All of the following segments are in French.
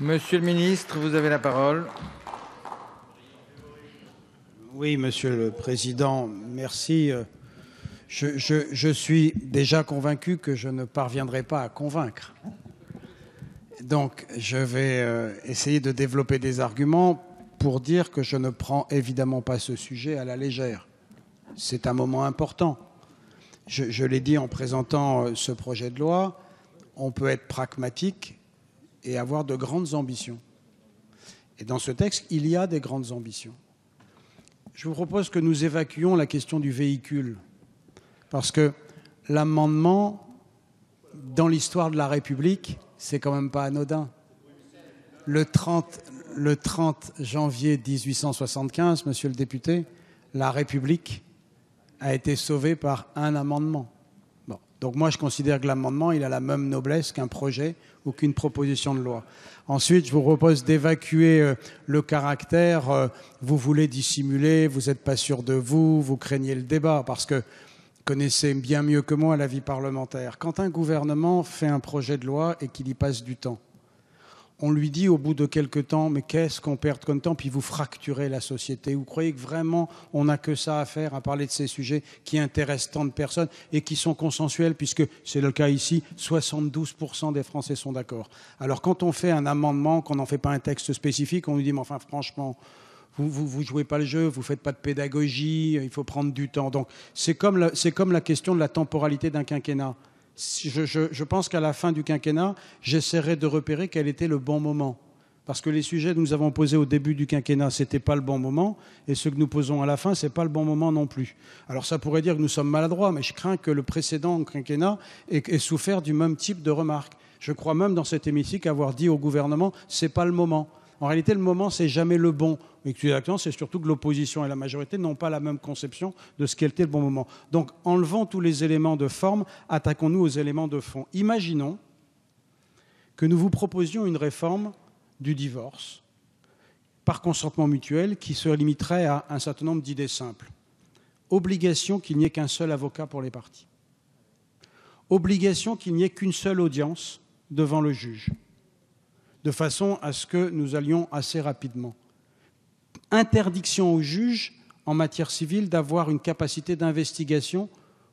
Monsieur le ministre, vous avez la parole. Oui, Monsieur le Président, merci. Je, suis déjà convaincu que je ne parviendrai pas à convaincre. Donc, je vais euh, essayer de développer des arguments pour dire que je ne prends évidemment pas ce sujet à la légère. C'est un moment important. je l'ai dit en présentant euh, ce projet de loi, on peut être pragmatique et avoir de grandes ambitions. Et dans ce texte, il y a des grandes ambitions. Je vous propose que nous évacuions la question du véhicule, parce que l'amendement, dans l'histoire de la République, c'est quand même pas anodin. Le 30, le 30 janvier 1875, monsieur le député, la République a été sauvée par un amendement. Donc moi, je considère que l'amendement, il a la même noblesse qu'un projet ou qu'une proposition de loi. Ensuite, je vous propose d'évacuer euh, le caractère, euh, vous voulez dissimuler, vous n'êtes pas sûr de vous, vous craignez le débat, parce que vous connaissez bien mieux que moi la vie parlementaire. Quand un gouvernement fait un projet de loi et qu'il y passe du temps, on lui dit au bout de quelques temps, mais qu'est-ce qu'on perd comme temps, puis vous fracturez la société. Vous croyez que vraiment on n'a que ça à faire, à parler de ces sujets qui intéressent tant de personnes et qui sont consensuels, puisque c'est le cas ici, 72% des Français sont d'accord. Alors quand on fait un amendement, qu'on n'en fait pas un texte spécifique, on nous dit, mais enfin franchement, vous ne jouez pas le jeu, vous ne faites pas de pédagogie, il faut prendre du temps. Donc c'est comme, comme la question de la temporalité d'un quinquennat je, pense qu'à la fin du quinquennat, j'essaierai de repérer quel était le bon moment parce que les sujets que nous avons posés au début du quinquennat, ce n'était pas le bon moment, et ceux que nous posons à la fin, ce n'est pas le bon moment non plus. Alors ça pourrait dire que nous sommes maladroits, mais je crains que le précédent quinquennat ait, ait souffert du même type de remarques. Je crois même dans cet hémicycle avoir dit au gouvernement, ce n'est pas le moment. En réalité, le moment, c'est jamais le bon. C'est surtout que l'opposition et la majorité n'ont pas la même conception de ce qu'était le bon moment. Donc, enlevant tous les éléments de forme, attaquons-nous aux éléments de fond. Imaginons que nous vous proposions une réforme du divorce par consentement mutuel qui se limiterait à un certain nombre d'idées simples. Obligation qu'il n'y ait qu'un seul avocat pour les parties. Obligation qu'il n'y ait qu'une seule audience devant le juge de façon à ce que nous allions assez rapidement. Interdiction au juge, en matière civile d'avoir une capacité d'investigation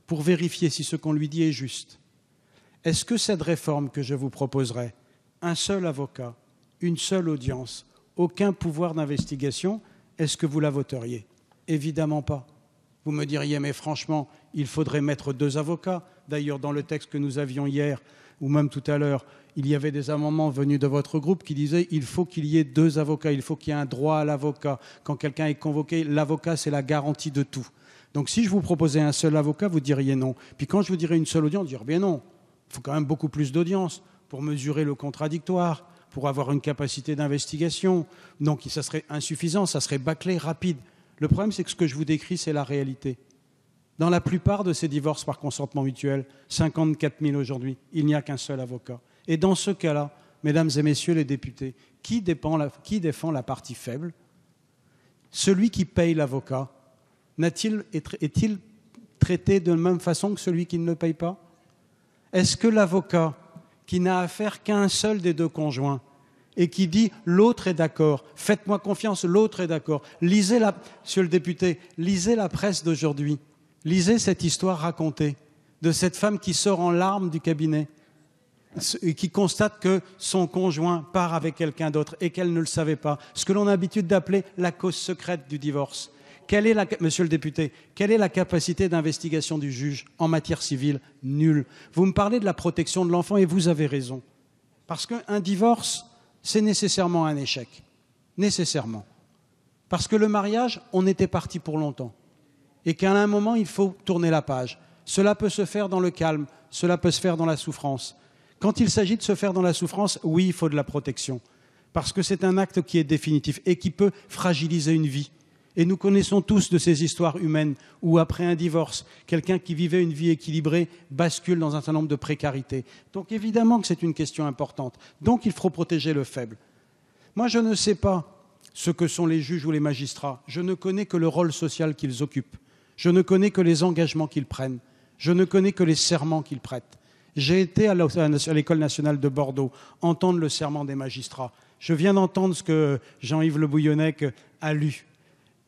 pour vérifier si ce qu'on lui dit est juste. Est-ce que cette réforme que je vous proposerai, un seul avocat, une seule audience, aucun pouvoir d'investigation, est-ce que vous la voteriez Évidemment pas. Vous me diriez, mais franchement, il faudrait mettre deux avocats. D'ailleurs, dans le texte que nous avions hier, ou même tout à l'heure, il y avait des amendements venus de votre groupe qui disaient il faut qu'il y ait deux avocats, il faut qu'il y ait un droit à l'avocat. Quand quelqu'un est convoqué, l'avocat, c'est la garantie de tout. Donc si je vous proposais un seul avocat, vous diriez non. Puis quand je vous dirais une seule audience, vous diriez bien non. Il faut quand même beaucoup plus d'audience pour mesurer le contradictoire, pour avoir une capacité d'investigation. Donc ça serait insuffisant, ça serait bâclé, rapide. Le problème, c'est que ce que je vous décris, c'est la réalité. Dans la plupart de ces divorces par consentement mutuel, 54 000 aujourd'hui, il n'y a qu'un seul avocat. Et dans ce cas-là, mesdames et messieurs les députés, qui, défend la partie faible Celui qui paye l'avocat, est-il traité de la même façon que celui qui ne le paye pas Est-ce que l'avocat qui n'a affaire qu'à un seul des deux conjoints et qui dit l'autre est d'accord, faites-moi confiance, l'autre est d'accord. Lisez la, monsieur le député, lisez la presse d'aujourd'hui, lisez cette histoire racontée de cette femme qui sort en larmes du cabinet qui constate que son conjoint part avec quelqu'un d'autre et qu'elle ne le savait pas, ce que l'on a l'habitude d'appeler la cause secrète du divorce. monsieur le député, quelle est la capacité d'investigation du juge en matière civile Nulle. Vous me parlez de la protection de l'enfant et vous avez raison. Parce qu'un divorce, c'est nécessairement un échec. Nécessairement. Parce que le mariage, on était parti pour longtemps. Et qu'à un moment, il faut tourner la page. Cela peut se faire dans le calme, cela peut se faire dans la souffrance. Quand il s'agit de se faire dans la souffrance, oui, il faut de la protection, parce que c'est un acte qui est définitif et qui peut fragiliser une vie. Et nous connaissons tous de ces histoires humaines où, après un divorce, quelqu'un qui vivait une vie équilibrée bascule dans un certain nombre de précarités. Donc évidemment que c'est une question importante. Donc il faut protéger le faible. Moi, je ne sais pas ce que sont les juges ou les magistrats. Je ne connais que le rôle social qu'ils occupent. Je ne connais que les engagements qu'ils prennent. Je ne connais que les serments qu'ils prêtent. J'ai été à l'école nationale de Bordeaux entendre le serment des magistrats. Je viens d'entendre ce que Jean-Yves Le Bouillonnec a lu.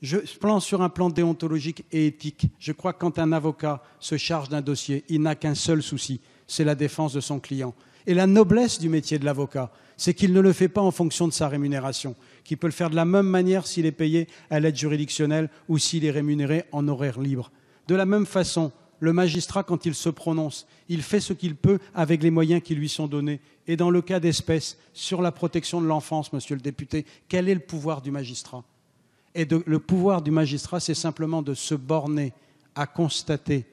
Je plan sur un plan déontologique et éthique. Je crois que quand un avocat se charge d'un dossier, il n'a qu'un seul souci, c'est la défense de son client. Et la noblesse du métier de l'avocat, c'est qu'il ne le fait pas en fonction de sa rémunération, qu'il peut le faire de la même manière s'il est payé à l'aide juridictionnelle ou s'il est rémunéré en horaire libre. De la même façon, le magistrat, quand il se prononce, il fait ce qu'il peut avec les moyens qui lui sont donnés. Et dans le cas d'espèce, sur la protection de l'enfance, monsieur le député, quel est le pouvoir du magistrat Et le pouvoir du magistrat, c'est simplement de se borner à constater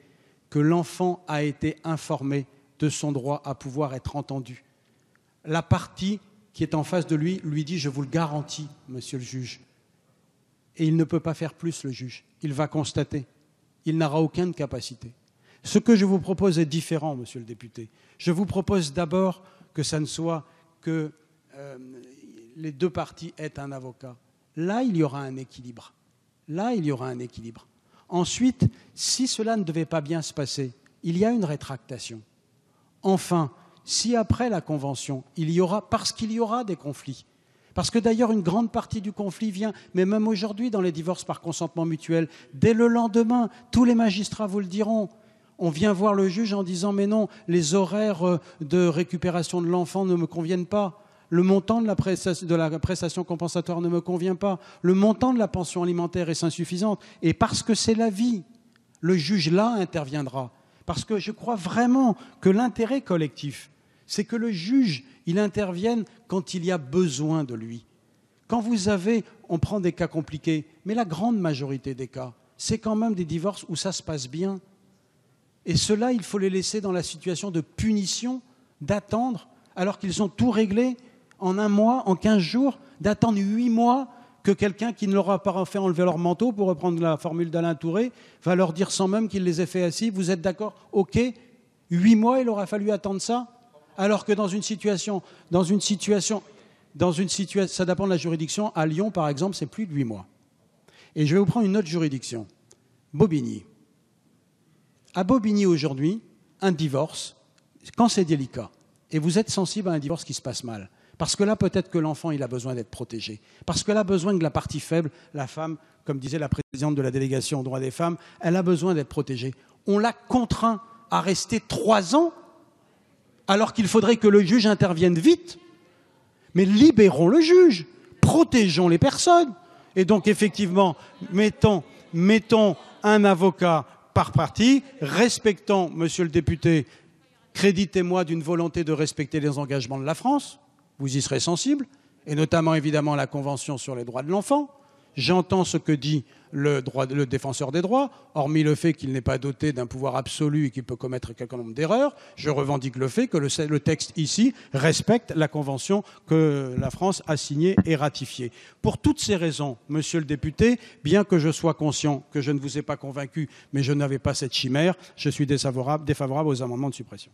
que l'enfant a été informé de son droit à pouvoir être entendu. La partie qui est en face de lui lui dit Je vous le garantis, monsieur le juge. Et il ne peut pas faire plus, le juge. Il va constater il n'aura aucune capacité. Ce que je vous propose est différent, monsieur le député. Je vous propose d'abord que ça ne soit que euh, les deux parties aient un avocat. Là, il y aura un équilibre. Là, il y aura un équilibre. Ensuite, si cela ne devait pas bien se passer, il y a une rétractation. Enfin, si après la Convention, il y aura, parce qu'il y aura des conflits, parce que d'ailleurs, une grande partie du conflit vient, mais même aujourd'hui, dans les divorces par consentement mutuel, dès le lendemain, tous les magistrats vous le diront. On vient voir le juge en disant Mais non, les horaires euh, de récupération de l'enfant ne me conviennent pas. Le montant de la, prestation compensatoire ne me convient pas. Le montant de la pension alimentaire est insuffisante. Et parce que c'est la vie, le juge là interviendra. Parce que je crois vraiment que l'intérêt collectif, c'est que le juge il interviennent quand il y a besoin de lui. Quand vous avez, on prend des cas compliqués, mais la grande majorité des cas, c'est quand même des divorces où ça se passe bien. Et cela, il faut les laisser dans la situation de punition, d'attendre, alors qu'ils ont tout réglé en un mois, en quinze jours, d'attendre huit mois que quelqu'un qui ne leur a pas fait enlever leur manteau, pour reprendre la formule d'Alain Touré, va leur dire sans même qu'il les ait fait assis, vous êtes d'accord Ok, huit mois, il aura fallu attendre ça alors que dans une situation, dans une situation, dans une ça dépend de la juridiction. À Lyon, par exemple, c'est plus de huit mois. Et je vais vous prendre une autre juridiction. Bobigny. À Bobigny aujourd'hui, un divorce, quand c'est délicat, et vous êtes sensible à un divorce qui se passe mal, parce que là, peut-être que l'enfant, il a besoin d'être protégé. Parce qu'elle a besoin que la partie faible, la femme, comme disait la présidente de la délégation aux droits des femmes, elle a besoin d'être protégée. On l'a contraint à rester trois ans alors qu'il faudrait que le juge intervienne vite. Mais libérons le juge, protégeons les personnes. Et donc, effectivement, mettons, un avocat par partie, respectant, monsieur le député, créditez-moi d'une volonté de respecter les engagements de la France, vous y serez sensible, et notamment évidemment la Convention sur les droits de l'enfant, J'entends ce que dit le, défenseur des droits, hormis le fait qu'il n'est pas doté d'un pouvoir absolu et qu'il peut commettre quelque nombre d'erreurs, je revendique le fait que le, texte ici respecte la convention que la France a signée et ratifiée. Pour toutes ces raisons, monsieur le député, bien que je sois conscient que je ne vous ai pas convaincu, mais je n'avais pas cette chimère, je suis défavorable aux amendements de suppression.